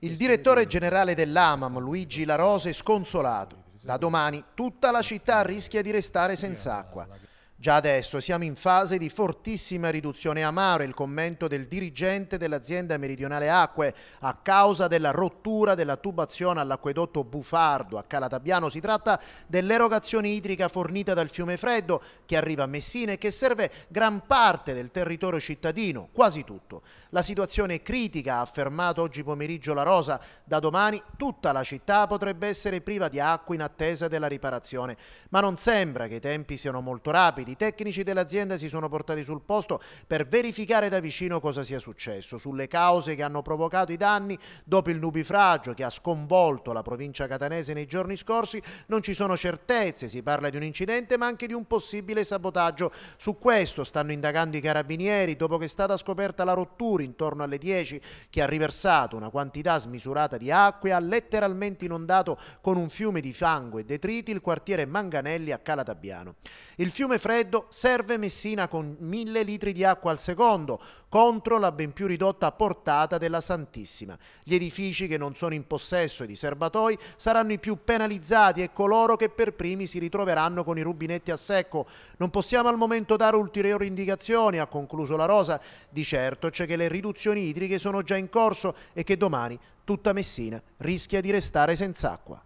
Il direttore generale dell'AMAM, Luigi Larose, è sconsolato. Da domani tutta la città rischia di restare senza acqua. Già adesso siamo in fase di fortissima riduzione amaro, il commento del dirigente dell'azienda meridionale Acque, a causa della rottura della tubazione all'acquedotto Bufardo a Calatabiano. Si tratta dell'erogazione idrica fornita dal fiume Freddo che arriva a Messina e che serve gran parte del territorio cittadino, quasi tutto. La situazione è critica, ha affermato oggi pomeriggio la Rosa, da domani tutta la città potrebbe essere priva di acqua in attesa della riparazione, ma non sembra che i tempi siano molto rapidi i tecnici dell'azienda si sono portati sul posto per verificare da vicino cosa sia successo, sulle cause che hanno provocato i danni dopo il nubifragio che ha sconvolto la provincia catanese nei giorni scorsi. Non ci sono certezze, si parla di un incidente ma anche di un possibile sabotaggio. Su questo stanno indagando i carabinieri dopo che è stata scoperta la rottura intorno alle 10 che ha riversato una quantità smisurata di acqua e ha letteralmente inondato con un fiume di fango e detriti il quartiere Manganelli a Calatabiano. Il fiume freddo freddo serve Messina con 1000 litri di acqua al secondo contro la ben più ridotta portata della Santissima. Gli edifici che non sono in possesso di serbatoi saranno i più penalizzati e coloro che per primi si ritroveranno con i rubinetti a secco. Non possiamo al momento dare ulteriori indicazioni, ha concluso la Rosa. Di certo c'è che le riduzioni idriche sono già in corso e che domani tutta Messina rischia di restare senza acqua.